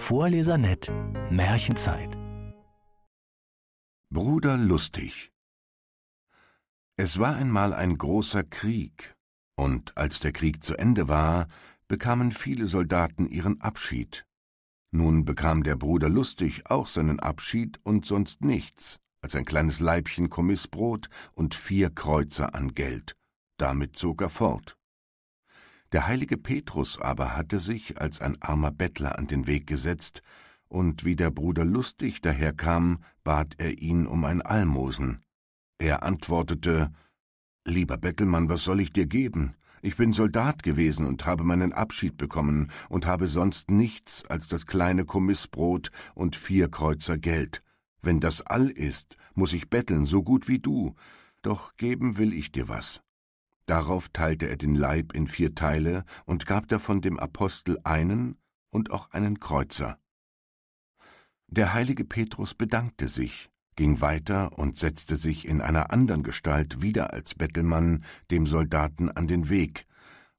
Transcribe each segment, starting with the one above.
Vorleser nett. Märchenzeit Bruder Lustig Es war einmal ein großer Krieg, und als der Krieg zu Ende war, bekamen viele Soldaten ihren Abschied. Nun bekam der Bruder Lustig auch seinen Abschied und sonst nichts, als ein kleines Leibchen Kommissbrot und vier Kreuzer an Geld. Damit zog er fort. Der heilige Petrus aber hatte sich als ein armer Bettler an den Weg gesetzt, und wie der Bruder lustig daherkam, bat er ihn um ein Almosen. Er antwortete Lieber Bettelmann, was soll ich dir geben? Ich bin Soldat gewesen und habe meinen Abschied bekommen und habe sonst nichts als das kleine Kommissbrot und vier Kreuzer Geld. Wenn das all ist, muß ich betteln, so gut wie du. Doch geben will ich dir was. Darauf teilte er den Leib in vier Teile und gab davon dem Apostel einen und auch einen Kreuzer. Der heilige Petrus bedankte sich, ging weiter und setzte sich in einer anderen Gestalt wieder als Bettelmann dem Soldaten an den Weg,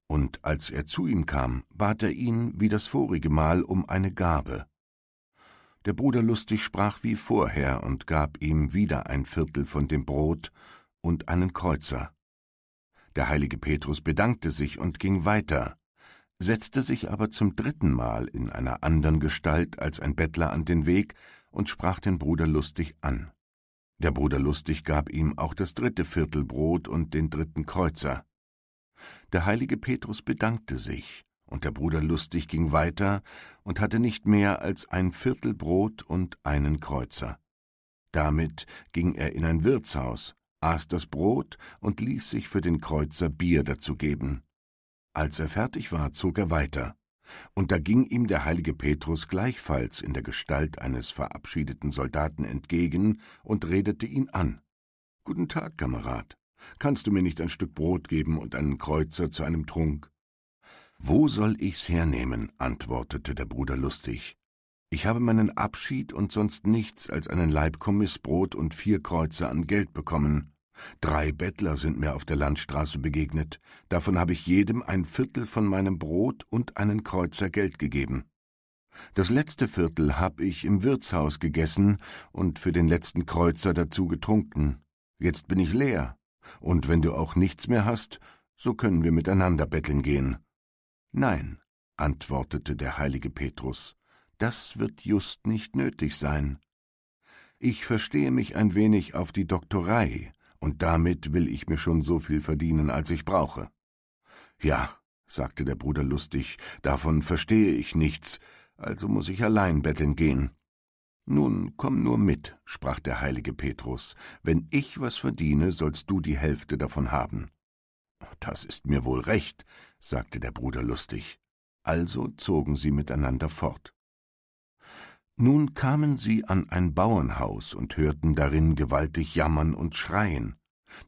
und als er zu ihm kam, bat er ihn, wie das vorige Mal, um eine Gabe. Der Bruder lustig sprach wie vorher und gab ihm wieder ein Viertel von dem Brot und einen Kreuzer. Der heilige Petrus bedankte sich und ging weiter, setzte sich aber zum dritten Mal in einer anderen Gestalt als ein Bettler an den Weg und sprach den Bruder lustig an. Der Bruder lustig gab ihm auch das dritte Viertel Brot und den dritten Kreuzer. Der heilige Petrus bedankte sich, und der Bruder lustig ging weiter und hatte nicht mehr als ein Viertel Brot und einen Kreuzer. Damit ging er in ein Wirtshaus aß das Brot und ließ sich für den Kreuzer Bier dazu geben. Als er fertig war, zog er weiter. Und da ging ihm der heilige Petrus gleichfalls in der Gestalt eines verabschiedeten Soldaten entgegen und redete ihn an. Guten Tag, Kamerad. Kannst du mir nicht ein Stück Brot geben und einen Kreuzer zu einem Trunk? Wo soll ich's hernehmen? antwortete der Bruder lustig. Ich habe meinen Abschied und sonst nichts als einen Leib Kommiss und vier Kreuzer an Geld bekommen. Drei Bettler sind mir auf der Landstraße begegnet. Davon habe ich jedem ein Viertel von meinem Brot und einen Kreuzer Geld gegeben. Das letzte Viertel habe ich im Wirtshaus gegessen und für den letzten Kreuzer dazu getrunken. Jetzt bin ich leer. Und wenn du auch nichts mehr hast, so können wir miteinander betteln gehen. Nein, antwortete der heilige Petrus, das wird just nicht nötig sein. Ich verstehe mich ein wenig auf die Doktorei, und damit will ich mir schon so viel verdienen, als ich brauche. Ja, sagte der Bruder lustig, davon verstehe ich nichts, also muß ich allein betteln gehen. Nun komm nur mit, sprach der heilige Petrus, wenn ich was verdiene, sollst du die Hälfte davon haben. Oh, das ist mir wohl recht, sagte der Bruder lustig. Also zogen sie miteinander fort. Nun kamen sie an ein Bauernhaus und hörten darin gewaltig jammern und schreien.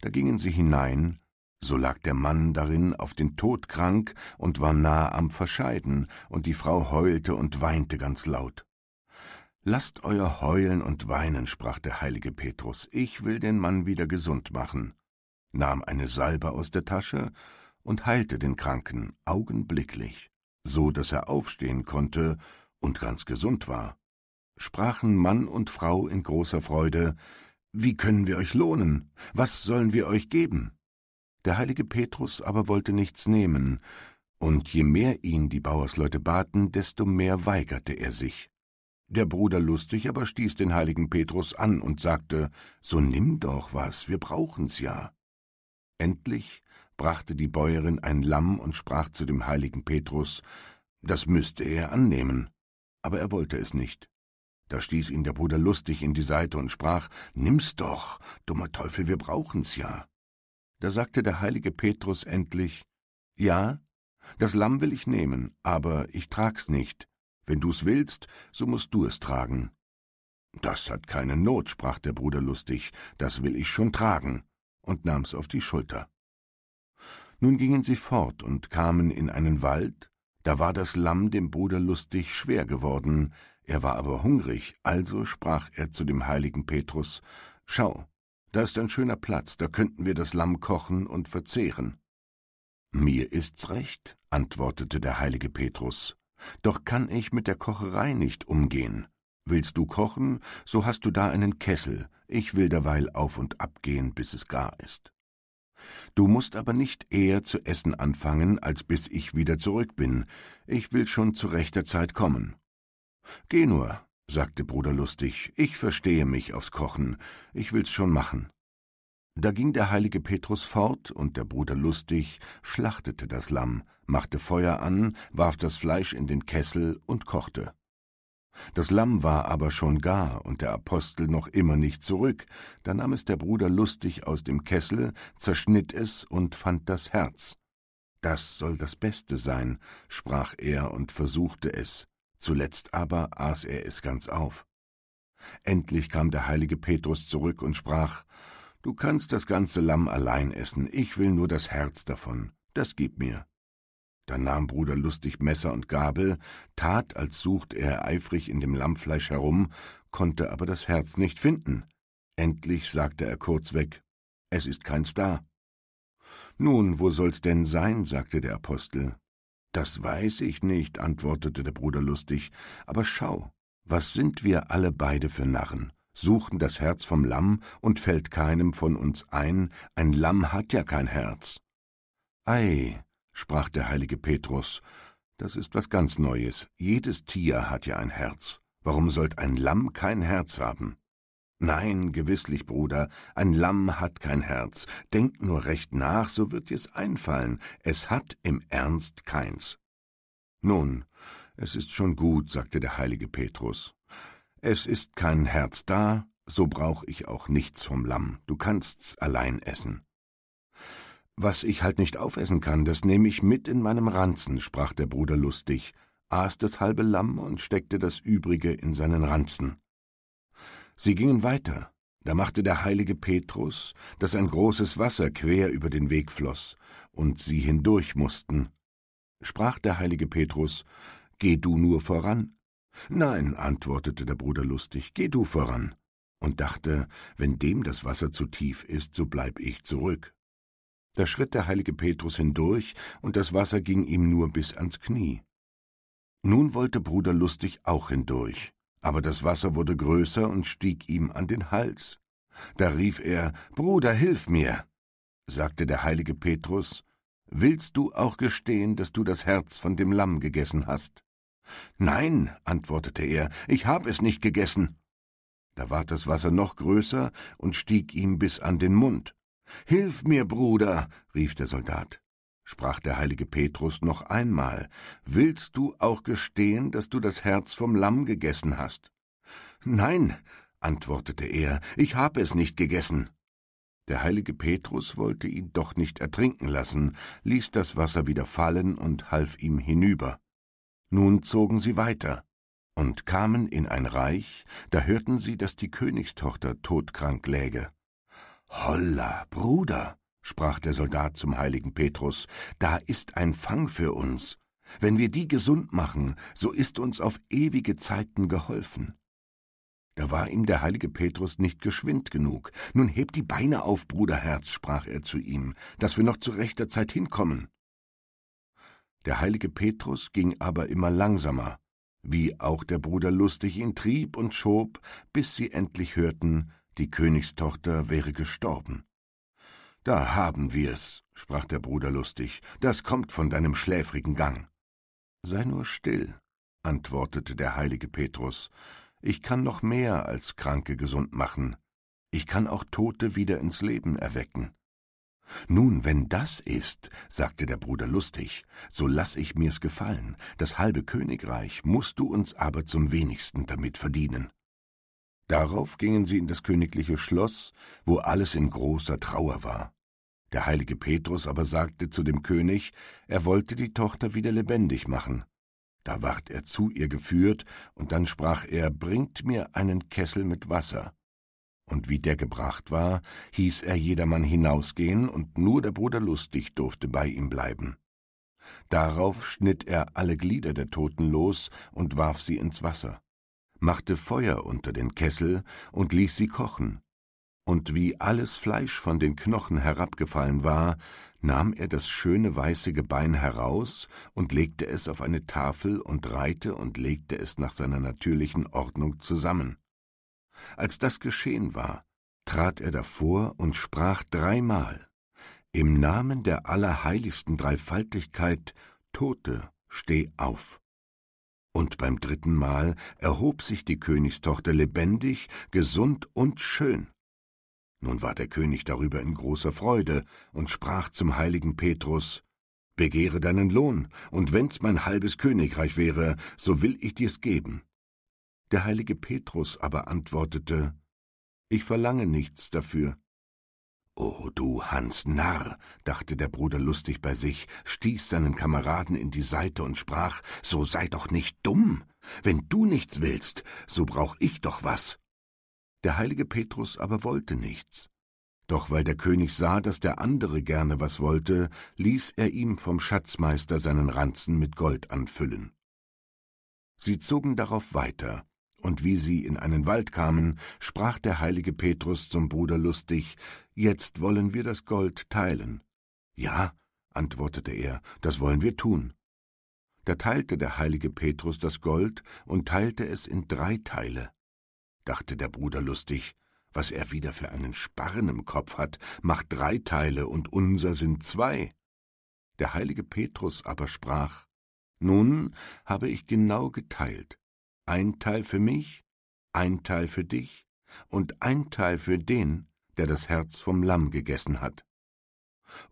Da gingen sie hinein, so lag der Mann darin auf den Tod krank und war nah am Verscheiden, und die Frau heulte und weinte ganz laut. Lasst euer Heulen und Weinen, sprach der heilige Petrus, ich will den Mann wieder gesund machen, nahm eine Salbe aus der Tasche und heilte den Kranken augenblicklich, so daß er aufstehen konnte und ganz gesund war sprachen Mann und Frau in großer Freude Wie können wir euch lohnen? Was sollen wir euch geben? Der heilige Petrus aber wollte nichts nehmen, und je mehr ihn die Bauersleute baten, desto mehr weigerte er sich. Der Bruder Lustig aber stieß den heiligen Petrus an und sagte, So nimm doch was, wir brauchen's ja. Endlich brachte die Bäuerin ein Lamm und sprach zu dem heiligen Petrus, das müsste er annehmen, aber er wollte es nicht. Da stieß ihn der Bruder lustig in die Seite und sprach Nimm's doch, dummer Teufel, wir brauchen's ja. Da sagte der heilige Petrus endlich Ja, das Lamm will ich nehmen, aber ich trag's nicht. Wenn du's willst, so mußt du es tragen. Das hat keine Not, sprach der Bruder lustig, das will ich schon tragen, und nahm's auf die Schulter. Nun gingen sie fort und kamen in einen Wald, da war das Lamm dem Bruder lustig schwer geworden, er war aber hungrig, also sprach er zu dem heiligen Petrus Schau, da ist ein schöner Platz, da könnten wir das Lamm kochen und verzehren. Mir ist's recht, antwortete der heilige Petrus, doch kann ich mit der Kocherei nicht umgehen. Willst du kochen, so hast du da einen Kessel, ich will derweil auf und ab gehen, bis es gar ist. Du musst aber nicht eher zu essen anfangen, als bis ich wieder zurück bin, ich will schon zu rechter Zeit kommen. Geh nur, sagte Bruder Lustig, ich verstehe mich aufs Kochen, ich will's schon machen. Da ging der heilige Petrus fort, und der Bruder Lustig schlachtete das Lamm, machte Feuer an, warf das Fleisch in den Kessel und kochte. Das Lamm war aber schon gar und der Apostel noch immer nicht zurück. Da nahm es der Bruder lustig aus dem Kessel, zerschnitt es und fand das Herz. Das soll das Beste sein, sprach er und versuchte es zuletzt aber aß er es ganz auf. Endlich kam der heilige Petrus zurück und sprach Du kannst das ganze Lamm allein essen, ich will nur das Herz davon, das gib mir. Da nahm Bruder Lustig Messer und Gabel, tat, als suchte er eifrig in dem Lammfleisch herum, konnte aber das Herz nicht finden. Endlich sagte er kurzweg, es ist keins da. Nun, wo soll's denn sein? sagte der Apostel. Das weiß ich nicht, antwortete der Bruder lustig, aber schau, was sind wir alle beide für Narren, suchen das Herz vom Lamm und fällt keinem von uns ein, ein Lamm hat ja kein Herz. Ei, sprach der heilige Petrus, das ist was ganz Neues, jedes Tier hat ja ein Herz, warum sollt ein Lamm kein Herz haben? Nein, gewisslich, Bruder, ein Lamm hat kein Herz. Denk nur recht nach, so wird dir's einfallen. Es hat im Ernst keins. Nun, es ist schon gut, sagte der heilige Petrus. Es ist kein Herz da, so brauch ich auch nichts vom Lamm. Du kannst's allein essen. Was ich halt nicht aufessen kann, das nehme ich mit in meinem Ranzen, sprach der Bruder lustig, aß das halbe Lamm und steckte das übrige in seinen Ranzen. Sie gingen weiter. Da machte der heilige Petrus, dass ein großes Wasser quer über den Weg floss und sie hindurch mussten. Sprach der heilige Petrus, Geh du nur voran. Nein, antwortete der Bruder lustig, geh du voran. Und dachte, wenn dem das Wasser zu tief ist, so bleib ich zurück. Da schritt der heilige Petrus hindurch, und das Wasser ging ihm nur bis ans Knie. Nun wollte Bruder Lustig auch hindurch. Aber das Wasser wurde größer und stieg ihm an den Hals. Da rief er Bruder, hilf mir. sagte der heilige Petrus, Willst du auch gestehen, dass du das Herz von dem Lamm gegessen hast? Nein, antwortete er, ich hab es nicht gegessen. Da ward das Wasser noch größer und stieg ihm bis an den Mund. Hilf mir, Bruder, rief der Soldat sprach der heilige Petrus noch einmal, willst du auch gestehen, dass du das Herz vom Lamm gegessen hast? Nein, antwortete er, ich habe es nicht gegessen. Der heilige Petrus wollte ihn doch nicht ertrinken lassen, ließ das Wasser wieder fallen und half ihm hinüber. Nun zogen sie weiter und kamen in ein Reich, da hörten sie, dass die Königstochter todkrank läge. Holla, Bruder, sprach der Soldat zum heiligen Petrus, da ist ein Fang für uns. Wenn wir die gesund machen, so ist uns auf ewige Zeiten geholfen. Da war ihm der heilige Petrus nicht geschwind genug. Nun heb die Beine auf, Bruderherz, sprach er zu ihm, dass wir noch zu rechter Zeit hinkommen. Der heilige Petrus ging aber immer langsamer, wie auch der Bruder lustig ihn trieb und schob, bis sie endlich hörten, die Königstochter wäre gestorben. Da haben wir's, sprach der Bruder lustig, das kommt von deinem schläfrigen Gang. Sei nur still, antwortete der heilige Petrus, ich kann noch mehr als Kranke gesund machen, ich kann auch Tote wieder ins Leben erwecken. Nun, wenn das ist, sagte der Bruder lustig, so lass ich mir's gefallen, das halbe Königreich mußt du uns aber zum wenigsten damit verdienen. Darauf gingen sie in das königliche Schloss, wo alles in großer Trauer war. Der heilige Petrus aber sagte zu dem König, er wollte die Tochter wieder lebendig machen. Da ward er zu ihr geführt, und dann sprach er, Bringt mir einen Kessel mit Wasser. Und wie der gebracht war, hieß er jedermann hinausgehen, und nur der Bruder Lustig durfte bei ihm bleiben. Darauf schnitt er alle Glieder der Toten los und warf sie ins Wasser, machte Feuer unter den Kessel und ließ sie kochen, und wie alles Fleisch von den Knochen herabgefallen war, nahm er das schöne weiße Gebein heraus und legte es auf eine Tafel und reihte und legte es nach seiner natürlichen Ordnung zusammen. Als das geschehen war, trat er davor und sprach dreimal Im Namen der allerheiligsten Dreifaltigkeit, Tote, steh auf. Und beim dritten Mal erhob sich die Königstochter lebendig, gesund und schön. Nun war der König darüber in großer Freude und sprach zum heiligen Petrus Begehre deinen Lohn, und wenn's mein halbes Königreich wäre, so will ich dir's geben. Der heilige Petrus aber antwortete Ich verlange nichts dafür. O du Hans Narr, dachte der Bruder lustig bei sich, stieß seinen Kameraden in die Seite und sprach So sei doch nicht dumm. Wenn du nichts willst, so brauch ich doch was. Der heilige Petrus aber wollte nichts. Doch weil der König sah, dass der andere gerne was wollte, ließ er ihm vom Schatzmeister seinen Ranzen mit Gold anfüllen. Sie zogen darauf weiter, und wie sie in einen Wald kamen, sprach der heilige Petrus zum Bruder lustig, Jetzt wollen wir das Gold teilen. Ja, antwortete er, das wollen wir tun. Da teilte der heilige Petrus das Gold und teilte es in drei Teile dachte der Bruder lustig, was er wieder für einen Sparren im Kopf hat, macht drei Teile und unser sind zwei. Der heilige Petrus aber sprach, Nun habe ich genau geteilt, ein Teil für mich, ein Teil für dich und ein Teil für den, der das Herz vom Lamm gegessen hat.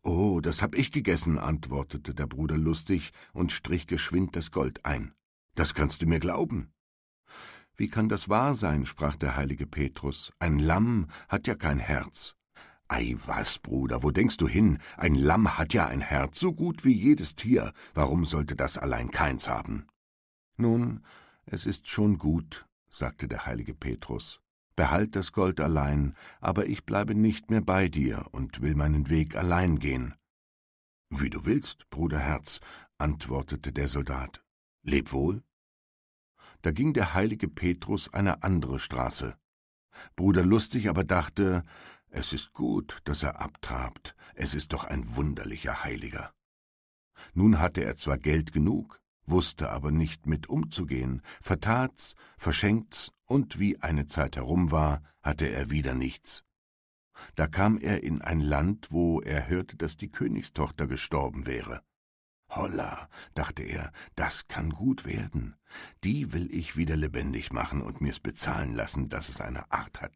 Oh, das hab ich gegessen, antwortete der Bruder lustig und strich geschwind das Gold ein. Das kannst du mir glauben. Wie kann das wahr sein? sprach der heilige Petrus. Ein Lamm hat ja kein Herz. Ei was, Bruder, wo denkst du hin? Ein Lamm hat ja ein Herz, so gut wie jedes Tier. Warum sollte das allein keins haben? Nun, es ist schon gut, sagte der heilige Petrus. Behalt das Gold allein, aber ich bleibe nicht mehr bei dir und will meinen Weg allein gehen. Wie du willst, Bruder Herz, antwortete der Soldat. Leb wohl da ging der heilige Petrus eine andere Straße. Bruder Lustig aber dachte, es ist gut, dass er abtrabt, es ist doch ein wunderlicher Heiliger. Nun hatte er zwar Geld genug, wusste aber nicht mit umzugehen, vertat's, verschenkt's, und wie eine Zeit herum war, hatte er wieder nichts. Da kam er in ein Land, wo er hörte, dass die Königstochter gestorben wäre. Holla, dachte er, das kann gut werden. Die will ich wieder lebendig machen und mir's bezahlen lassen, dass es eine Art hat.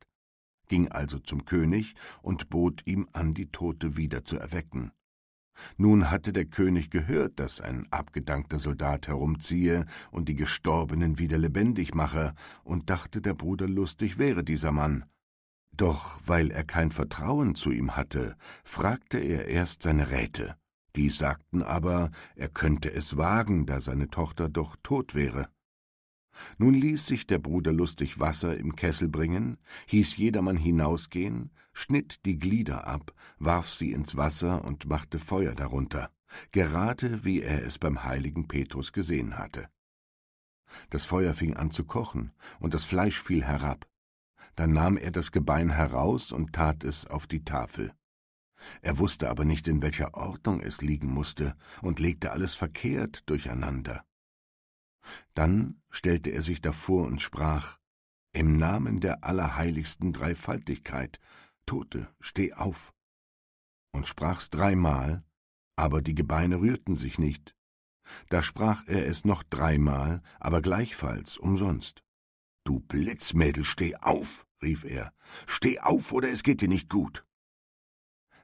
Ging also zum König und bot ihm an, die Tote wieder zu erwecken. Nun hatte der König gehört, daß ein abgedankter Soldat herumziehe und die Gestorbenen wieder lebendig mache, und dachte, der Bruder lustig wäre dieser Mann. Doch weil er kein Vertrauen zu ihm hatte, fragte er erst seine Räte die sagten aber, er könnte es wagen, da seine Tochter doch tot wäre. Nun ließ sich der Bruder lustig Wasser im Kessel bringen, hieß jedermann hinausgehen, schnitt die Glieder ab, warf sie ins Wasser und machte Feuer darunter, gerade wie er es beim heiligen Petrus gesehen hatte. Das Feuer fing an zu kochen, und das Fleisch fiel herab. Dann nahm er das Gebein heraus und tat es auf die Tafel. Er wusste aber nicht, in welcher Ordnung es liegen musste und legte alles verkehrt durcheinander. Dann stellte er sich davor und sprach Im Namen der allerheiligsten Dreifaltigkeit, Tote, steh auf. Und sprach's dreimal, aber die Gebeine rührten sich nicht. Da sprach er es noch dreimal, aber gleichfalls umsonst. Du Blitzmädel, steh auf, rief er, steh auf, oder es geht dir nicht gut.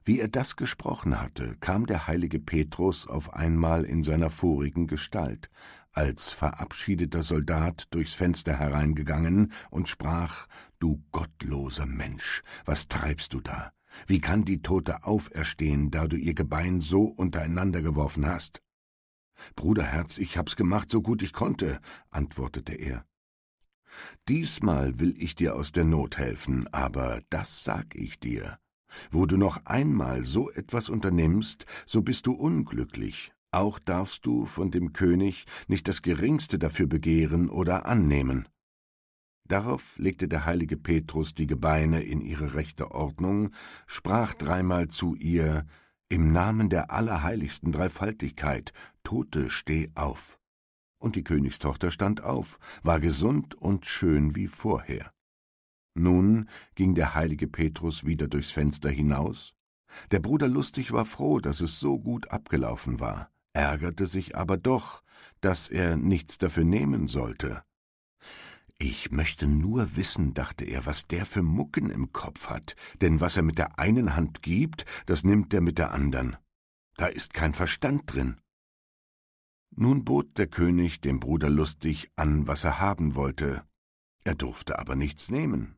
Wie er das gesprochen hatte, kam der heilige Petrus auf einmal in seiner vorigen Gestalt, als verabschiedeter Soldat durchs Fenster hereingegangen und sprach Du gottloser Mensch, was treibst du da? Wie kann die Tote auferstehen, da du ihr Gebein so untereinander geworfen hast? Bruderherz, ich hab's gemacht, so gut ich konnte, antwortete er. Diesmal will ich dir aus der Not helfen, aber das sag ich dir. Wo du noch einmal so etwas unternimmst, so bist du unglücklich, auch darfst du von dem König nicht das geringste dafür begehren oder annehmen. Darauf legte der heilige Petrus die Gebeine in ihre rechte Ordnung, sprach dreimal zu ihr Im Namen der allerheiligsten Dreifaltigkeit, Tote, steh auf. Und die Königstochter stand auf, war gesund und schön wie vorher. Nun ging der heilige Petrus wieder durchs Fenster hinaus. Der Bruder Lustig war froh, dass es so gut abgelaufen war, ärgerte sich aber doch, dass er nichts dafür nehmen sollte. Ich möchte nur wissen, dachte er, was der für Mucken im Kopf hat, denn was er mit der einen Hand gibt, das nimmt er mit der andern. Da ist kein Verstand drin. Nun bot der König dem Bruder lustig an, was er haben wollte. Er durfte aber nichts nehmen.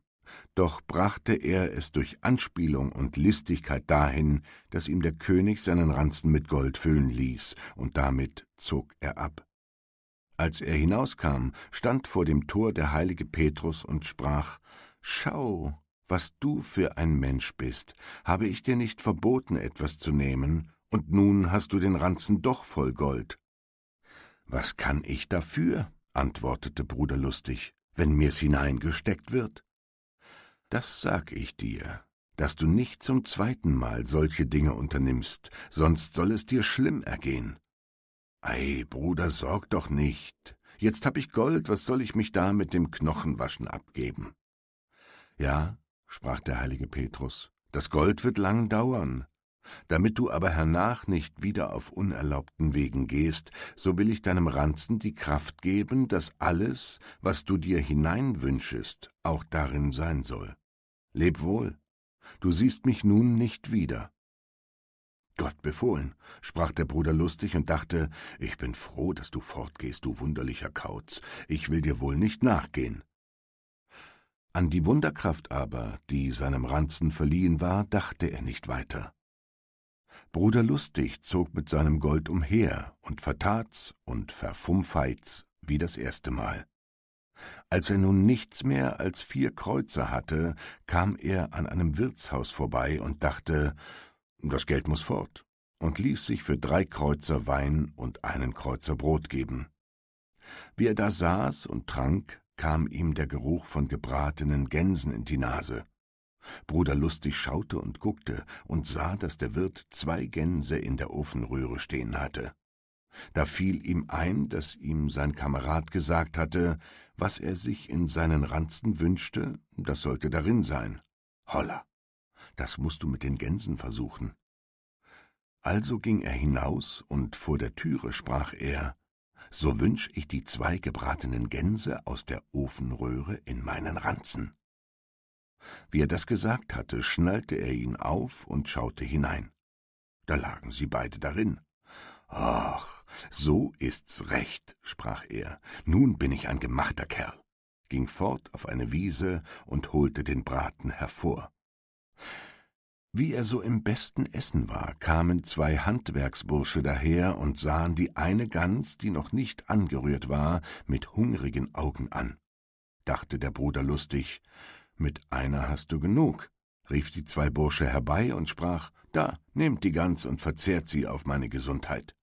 Doch brachte er es durch Anspielung und Listigkeit dahin, dass ihm der König seinen Ranzen mit Gold füllen ließ, und damit zog er ab. Als er hinauskam, stand vor dem Tor der heilige Petrus und sprach Schau, was du für ein Mensch bist, habe ich dir nicht verboten, etwas zu nehmen, und nun hast du den Ranzen doch voll Gold. Was kann ich dafür? antwortete Bruder Lustig, wenn mir's hineingesteckt wird. Das sag ich dir, dass du nicht zum zweiten Mal solche Dinge unternimmst, sonst soll es dir schlimm ergehen. Ei, Bruder, sorg doch nicht. Jetzt hab ich Gold, was soll ich mich da mit dem Knochenwaschen abgeben? Ja, sprach der heilige Petrus, das Gold wird lang dauern, damit du aber hernach nicht wieder auf unerlaubten Wegen gehst, so will ich deinem Ranzen die Kraft geben, dass alles, was du dir hineinwünschest, auch darin sein soll. Leb wohl, du siehst mich nun nicht wieder. Gott befohlen, sprach der Bruder lustig und dachte, ich bin froh, dass du fortgehst, du wunderlicher Kauz, ich will dir wohl nicht nachgehen. An die Wunderkraft aber, die seinem Ranzen verliehen war, dachte er nicht weiter. Bruder Lustig zog mit seinem Gold umher und vertat's und verfumpfeit's wie das erste Mal. Als er nun nichts mehr als vier Kreuzer hatte, kam er an einem Wirtshaus vorbei und dachte, das Geld muß fort, und ließ sich für drei Kreuzer Wein und einen Kreuzer Brot geben. Wie er da saß und trank, kam ihm der Geruch von gebratenen Gänsen in die Nase. Bruder Lustig schaute und guckte und sah, daß der Wirt zwei Gänse in der Ofenröhre stehen hatte. Da fiel ihm ein, daß ihm sein Kamerad gesagt hatte, was er sich in seinen Ranzen wünschte, das sollte darin sein. Holla, das mußt du mit den Gänsen versuchen. Also ging er hinaus, und vor der Türe sprach er, so wünsch ich die zwei gebratenen Gänse aus der Ofenröhre in meinen Ranzen. Wie er das gesagt hatte, schnallte er ihn auf und schaute hinein. Da lagen sie beide darin. Ach, so ist's recht, sprach er, nun bin ich ein gemachter Kerl, ging fort auf eine Wiese und holte den Braten hervor. Wie er so im besten Essen war, kamen zwei Handwerksbursche daher und sahen die eine Gans, die noch nicht angerührt war, mit hungrigen Augen an. Dachte der Bruder lustig, mit einer hast du genug, rief die zwei Bursche herbei und sprach Da, nehmt die Gans und verzehrt sie auf meine Gesundheit.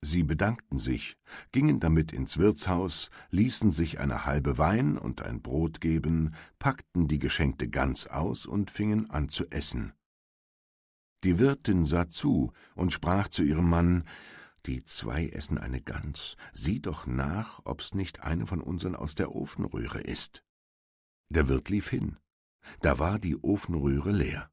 Sie bedankten sich, gingen damit ins Wirtshaus, ließen sich eine halbe Wein und ein Brot geben, packten die geschenkte Gans aus und fingen an zu essen. Die Wirtin sah zu und sprach zu ihrem Mann Die zwei essen eine Gans, sieh doch nach, ob's nicht eine von unseren aus der Ofenröhre ist. Der Wirt lief hin. Da war die Ofenröhre leer.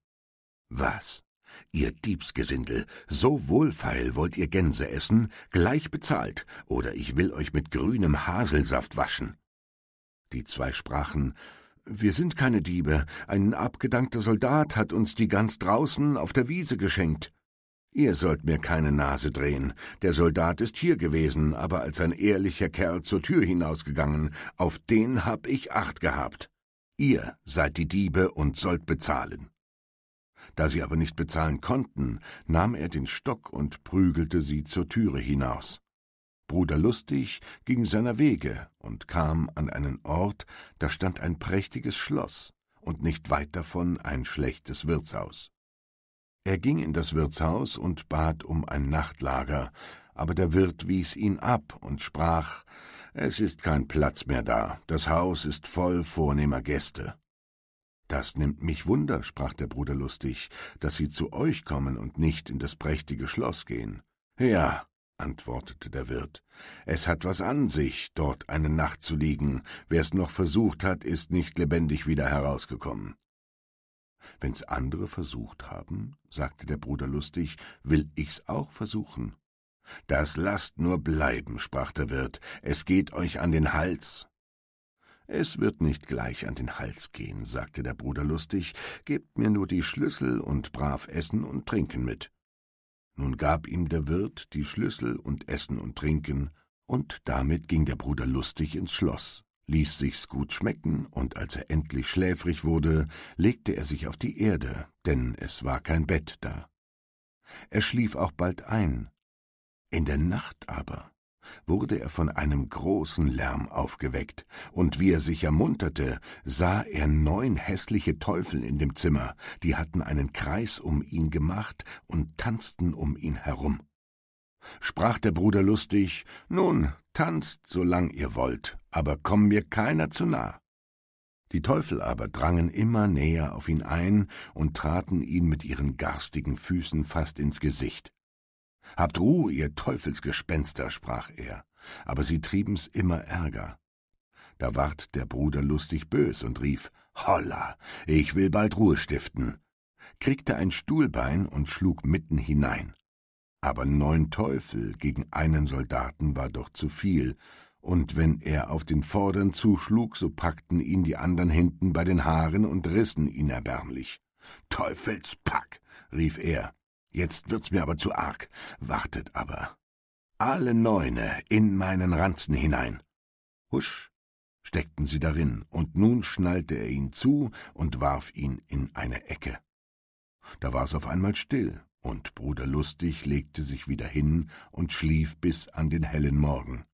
Was? Ihr Diebsgesindel, so wohlfeil wollt ihr Gänse essen, gleich bezahlt, oder ich will euch mit grünem Haselsaft waschen. Die zwei sprachen Wir sind keine Diebe, ein abgedankter Soldat hat uns die Gans draußen auf der Wiese geschenkt. Ihr sollt mir keine Nase drehen. Der Soldat ist hier gewesen, aber als ein ehrlicher Kerl zur Tür hinausgegangen, auf den hab ich Acht gehabt. Ihr seid die Diebe und sollt bezahlen. Da sie aber nicht bezahlen konnten, nahm er den Stock und prügelte sie zur Türe hinaus. Bruder Lustig ging seiner Wege und kam an einen Ort, da stand ein prächtiges Schloss und nicht weit davon ein schlechtes Wirtshaus. Er ging in das Wirtshaus und bat um ein Nachtlager, aber der Wirt wies ihn ab und sprach es ist kein Platz mehr da, das Haus ist voll vornehmer Gäste. Das nimmt mich Wunder, sprach der Bruder lustig, dass sie zu euch kommen und nicht in das prächtige Schloss gehen. Ja, antwortete der Wirt, es hat was an sich, dort eine Nacht zu liegen. Wer's noch versucht hat, ist nicht lebendig wieder herausgekommen. Wenn's andere versucht haben, sagte der Bruder lustig, will ich's auch versuchen. Das lasst nur bleiben, sprach der Wirt, es geht euch an den Hals. Es wird nicht gleich an den Hals gehen, sagte der Bruder lustig, gebt mir nur die Schlüssel und brav Essen und Trinken mit. Nun gab ihm der Wirt die Schlüssel und Essen und Trinken, und damit ging der Bruder lustig ins Schloss, ließ sich's gut schmecken, und als er endlich schläfrig wurde, legte er sich auf die Erde, denn es war kein Bett da. Er schlief auch bald ein, in der Nacht aber wurde er von einem großen Lärm aufgeweckt, und wie er sich ermunterte, sah er neun hässliche Teufel in dem Zimmer, die hatten einen Kreis um ihn gemacht und tanzten um ihn herum. Sprach der Bruder lustig Nun, tanzt, solang ihr wollt, aber komm mir keiner zu nah. Die Teufel aber drangen immer näher auf ihn ein und traten ihm mit ihren garstigen Füßen fast ins Gesicht. Habt Ruhe, ihr Teufelsgespenster, sprach er, aber sie trieben's immer ärger. Da ward der Bruder lustig bös und rief, Holla, ich will bald Ruhe stiften, kriegte ein Stuhlbein und schlug mitten hinein. Aber neun Teufel gegen einen Soldaten war doch zu viel, und wenn er auf den Vordern zuschlug, so packten ihn die anderen hinten bei den Haaren und rissen ihn erbärmlich. Teufelspack, rief er, Jetzt wird's mir aber zu arg. Wartet aber. Alle Neune in meinen Ranzen hinein. Husch steckten sie darin, und nun schnallte er ihn zu und warf ihn in eine Ecke. Da war's auf einmal still, und Bruder Lustig legte sich wieder hin und schlief bis an den hellen Morgen.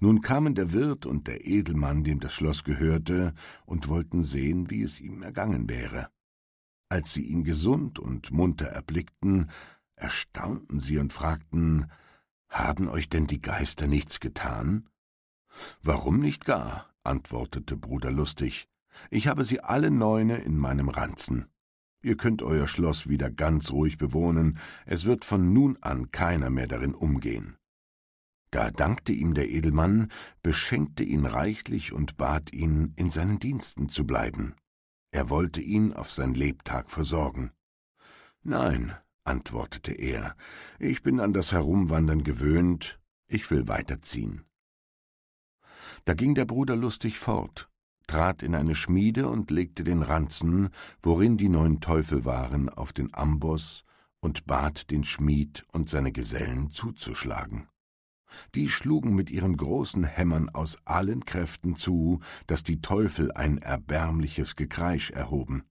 Nun kamen der Wirt und der Edelmann, dem das Schloss gehörte, und wollten sehen, wie es ihm ergangen wäre. Als sie ihn gesund und munter erblickten, erstaunten sie und fragten Haben euch denn die Geister nichts getan? Warum nicht gar? antwortete Bruder Lustig. Ich habe sie alle neune in meinem Ranzen. Ihr könnt euer Schloss wieder ganz ruhig bewohnen, es wird von nun an keiner mehr darin umgehen. Da dankte ihm der Edelmann, beschenkte ihn reichlich und bat ihn, in seinen Diensten zu bleiben. Er wollte ihn auf sein Lebtag versorgen. Nein, antwortete er, ich bin an das Herumwandern gewöhnt, ich will weiterziehen. Da ging der Bruder lustig fort, trat in eine Schmiede und legte den Ranzen, worin die neun Teufel waren, auf den Amboss und bat den Schmied und seine Gesellen zuzuschlagen. Die schlugen mit ihren großen Hämmern aus allen Kräften zu, daß die Teufel ein erbärmliches Gekreisch erhoben.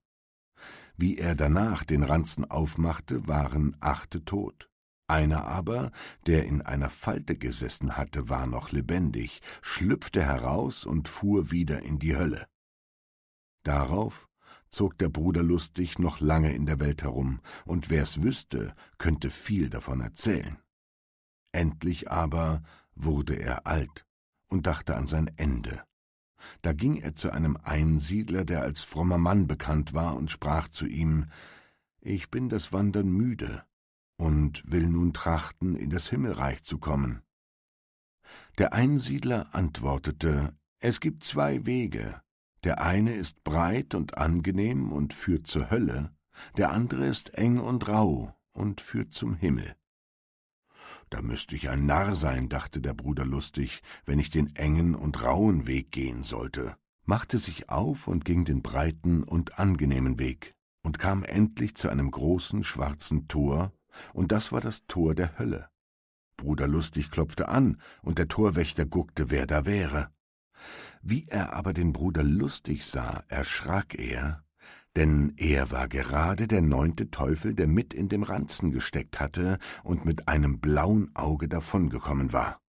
Wie er danach den Ranzen aufmachte, waren achte tot. Einer aber, der in einer Falte gesessen hatte, war noch lebendig, schlüpfte heraus und fuhr wieder in die Hölle. Darauf zog der Bruder lustig noch lange in der Welt herum, und wer's wüßte, könnte viel davon erzählen. Endlich aber wurde er alt und dachte an sein Ende. Da ging er zu einem Einsiedler, der als frommer Mann bekannt war, und sprach zu ihm Ich bin das Wandern müde und will nun trachten, in das Himmelreich zu kommen. Der Einsiedler antwortete Es gibt zwei Wege, der eine ist breit und angenehm und führt zur Hölle, der andere ist eng und rau und führt zum Himmel. Da müsste ich ein Narr sein, dachte der Bruder lustig, wenn ich den engen und rauen Weg gehen sollte, machte sich auf und ging den breiten und angenehmen Weg und kam endlich zu einem großen schwarzen Tor, und das war das Tor der Hölle. Bruder Lustig klopfte an, und der Torwächter guckte, wer da wäre. Wie er aber den Bruder Lustig sah, erschrak er denn er war gerade der neunte Teufel, der mit in dem Ranzen gesteckt hatte und mit einem blauen Auge davongekommen war.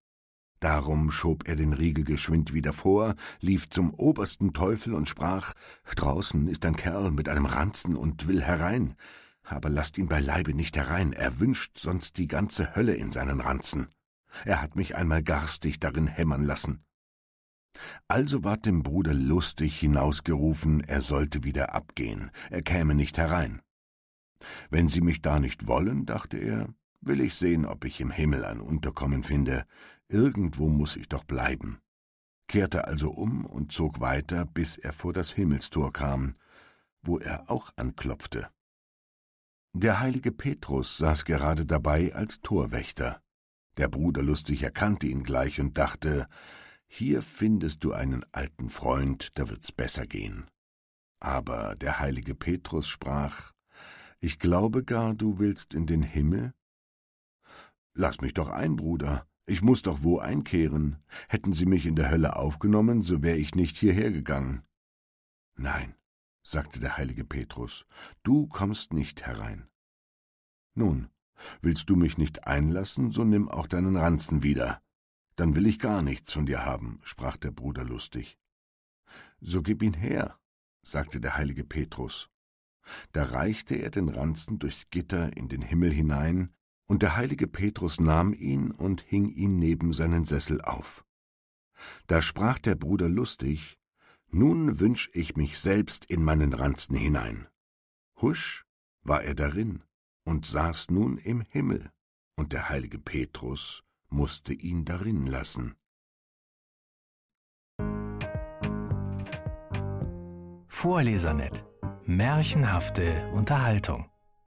Darum schob er den Riegel geschwind wieder vor, lief zum obersten Teufel und sprach Draußen ist ein Kerl mit einem Ranzen und will herein, aber lasst ihn beileibe nicht herein, er wünscht sonst die ganze Hölle in seinen Ranzen. Er hat mich einmal garstig darin hämmern lassen. Also ward dem Bruder lustig hinausgerufen, er sollte wieder abgehen, er käme nicht herein. Wenn sie mich da nicht wollen, dachte er, will ich sehen, ob ich im Himmel ein Unterkommen finde, irgendwo muß ich doch bleiben. Kehrte also um und zog weiter, bis er vor das Himmelstor kam, wo er auch anklopfte. Der heilige Petrus saß gerade dabei als Torwächter. Der Bruder lustig erkannte ihn gleich und dachte, hier findest du einen alten Freund, da wird's besser gehen. Aber der heilige Petrus sprach, Ich glaube gar, du willst in den Himmel? Lass mich doch ein, Bruder, ich muß doch wo einkehren. Hätten sie mich in der Hölle aufgenommen, so wäre ich nicht hierher gegangen. Nein, sagte der heilige Petrus, du kommst nicht herein. Nun, willst du mich nicht einlassen, so nimm auch deinen Ranzen wieder. Dann will ich gar nichts von dir haben, sprach der Bruder lustig. So gib ihn her, sagte der heilige Petrus. Da reichte er den Ranzen durchs Gitter in den Himmel hinein, und der heilige Petrus nahm ihn und hing ihn neben seinen Sessel auf. Da sprach der Bruder lustig, Nun wünsch ich mich selbst in meinen Ranzen hinein. Husch war er darin und saß nun im Himmel, und der heilige Petrus musste ihn darin lassen. Vorlesernet. Märchenhafte Unterhaltung.